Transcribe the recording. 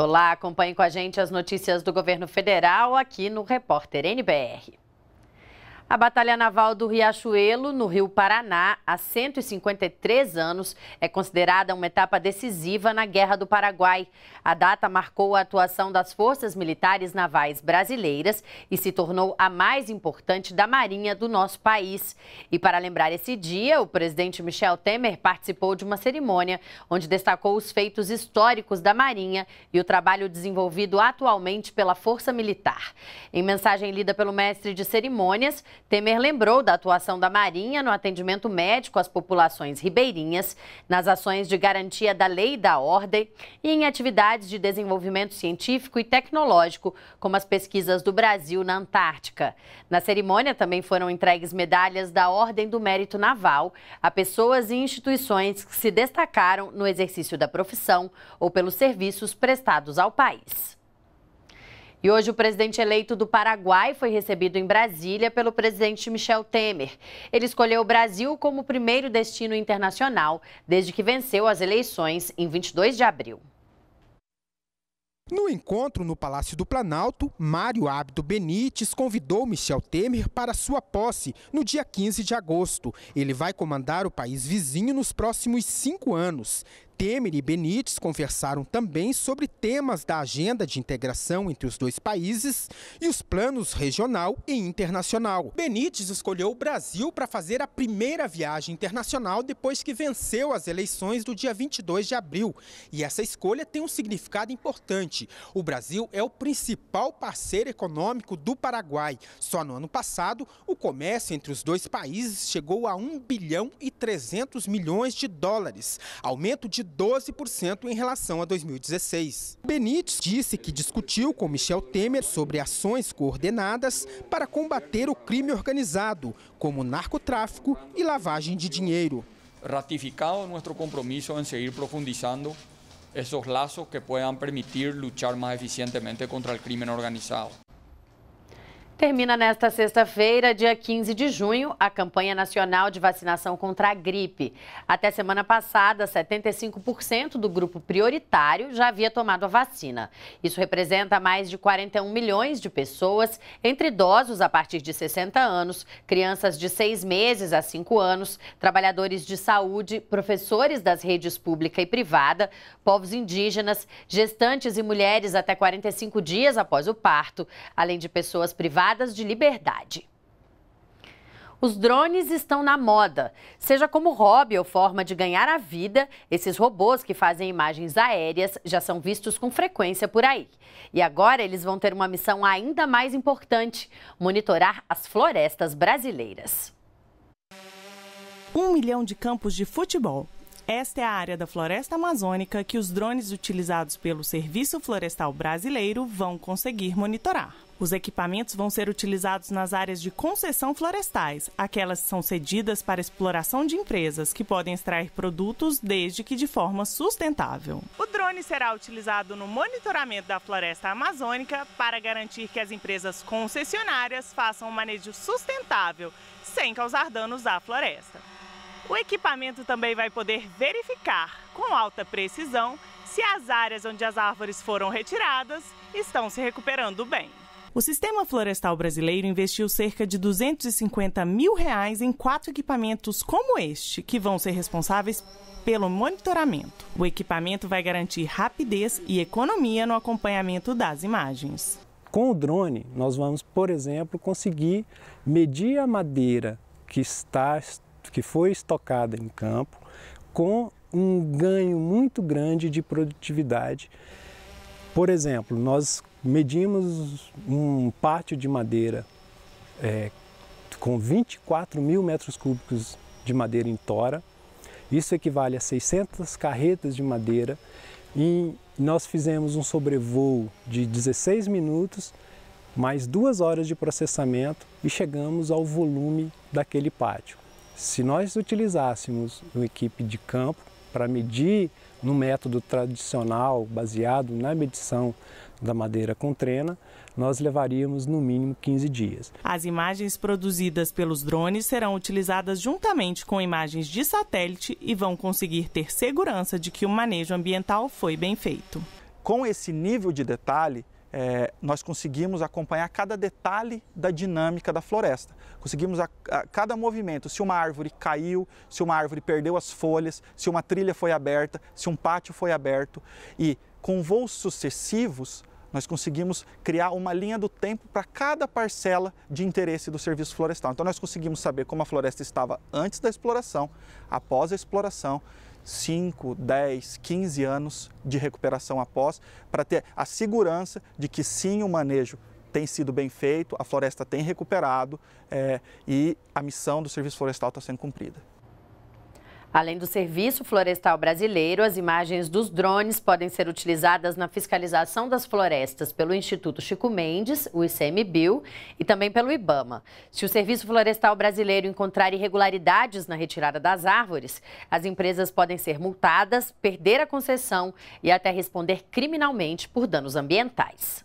Olá, acompanhe com a gente as notícias do governo federal aqui no Repórter NBR. A Batalha Naval do Riachuelo, no Rio Paraná, há 153 anos, é considerada uma etapa decisiva na Guerra do Paraguai. A data marcou a atuação das forças militares navais brasileiras e se tornou a mais importante da Marinha do nosso país. E para lembrar esse dia, o presidente Michel Temer participou de uma cerimônia onde destacou os feitos históricos da Marinha e o trabalho desenvolvido atualmente pela Força Militar. Em mensagem lida pelo mestre de cerimônias, Temer lembrou da atuação da Marinha no atendimento médico às populações ribeirinhas, nas ações de garantia da lei e da ordem e em atividades de desenvolvimento científico e tecnológico, como as pesquisas do Brasil na Antártica. Na cerimônia também foram entregues medalhas da Ordem do Mérito Naval a pessoas e instituições que se destacaram no exercício da profissão ou pelos serviços prestados ao país. E hoje o presidente eleito do Paraguai foi recebido em Brasília pelo presidente Michel Temer. Ele escolheu o Brasil como primeiro destino internacional desde que venceu as eleições em 22 de abril. No encontro no Palácio do Planalto, Mário Abdo Benítez convidou Michel Temer para sua posse no dia 15 de agosto. Ele vai comandar o país vizinho nos próximos cinco anos. Temer e Benítez conversaram também sobre temas da agenda de integração entre os dois países e os planos regional e internacional. Benítez escolheu o Brasil para fazer a primeira viagem internacional depois que venceu as eleições do dia 22 de abril. E essa escolha tem um significado importante. O Brasil é o principal parceiro econômico do Paraguai. Só no ano passado, o comércio entre os dois países chegou a 1 bilhão e 300 milhões de dólares, aumento de 12% em relação a 2016. Benítez disse que discutiu com Michel Temer sobre ações coordenadas para combater o crime organizado, como narcotráfico e lavagem de dinheiro. Ratificado nosso compromisso em seguir profundizando esses laços que possam permitir lutar mais eficientemente contra o crime organizado. Termina nesta sexta-feira, dia 15 de junho, a campanha nacional de vacinação contra a gripe. Até semana passada, 75% do grupo prioritário já havia tomado a vacina. Isso representa mais de 41 milhões de pessoas, entre idosos a partir de 60 anos, crianças de 6 meses a 5 anos, trabalhadores de saúde, professores das redes pública e privada, povos indígenas, gestantes e mulheres até 45 dias após o parto, além de pessoas privadas privadas de liberdade. Os drones estão na moda. Seja como hobby ou forma de ganhar a vida, esses robôs que fazem imagens aéreas já são vistos com frequência por aí. E agora eles vão ter uma missão ainda mais importante: monitorar as florestas brasileiras. Um milhão de campos de futebol. Esta é a área da floresta amazônica que os drones utilizados pelo Serviço Florestal Brasileiro vão conseguir monitorar. Os equipamentos vão ser utilizados nas áreas de concessão florestais, aquelas que são cedidas para exploração de empresas que podem extrair produtos desde que de forma sustentável. O drone será utilizado no monitoramento da floresta amazônica para garantir que as empresas concessionárias façam um manejo sustentável, sem causar danos à floresta. O equipamento também vai poder verificar com alta precisão se as áreas onde as árvores foram retiradas estão se recuperando bem. O Sistema Florestal Brasileiro investiu cerca de 250 mil reais em quatro equipamentos como este, que vão ser responsáveis pelo monitoramento. O equipamento vai garantir rapidez e economia no acompanhamento das imagens. Com o drone, nós vamos, por exemplo, conseguir medir a madeira que, está, que foi estocada em campo com um ganho muito grande de produtividade. Por exemplo, nós medimos um pátio de madeira é, com 24 mil metros cúbicos de madeira em tora. Isso equivale a 600 carretas de madeira e nós fizemos um sobrevoo de 16 minutos, mais duas horas de processamento e chegamos ao volume daquele pátio. Se nós utilizássemos uma equipe de campo, para medir no método tradicional, baseado na medição da madeira com trena, nós levaríamos no mínimo 15 dias. As imagens produzidas pelos drones serão utilizadas juntamente com imagens de satélite e vão conseguir ter segurança de que o manejo ambiental foi bem feito. Com esse nível de detalhe, é, nós conseguimos acompanhar cada detalhe da dinâmica da floresta. Conseguimos a, a, cada movimento, se uma árvore caiu, se uma árvore perdeu as folhas, se uma trilha foi aberta, se um pátio foi aberto. E com voos sucessivos, nós conseguimos criar uma linha do tempo para cada parcela de interesse do serviço florestal. Então, nós conseguimos saber como a floresta estava antes da exploração, após a exploração, 5, 10, 15 anos de recuperação após, para ter a segurança de que sim o manejo tem sido bem feito, a floresta tem recuperado é, e a missão do Serviço Florestal está sendo cumprida. Além do Serviço Florestal Brasileiro, as imagens dos drones podem ser utilizadas na fiscalização das florestas pelo Instituto Chico Mendes, o ICMBio, e também pelo IBAMA. Se o Serviço Florestal Brasileiro encontrar irregularidades na retirada das árvores, as empresas podem ser multadas, perder a concessão e até responder criminalmente por danos ambientais.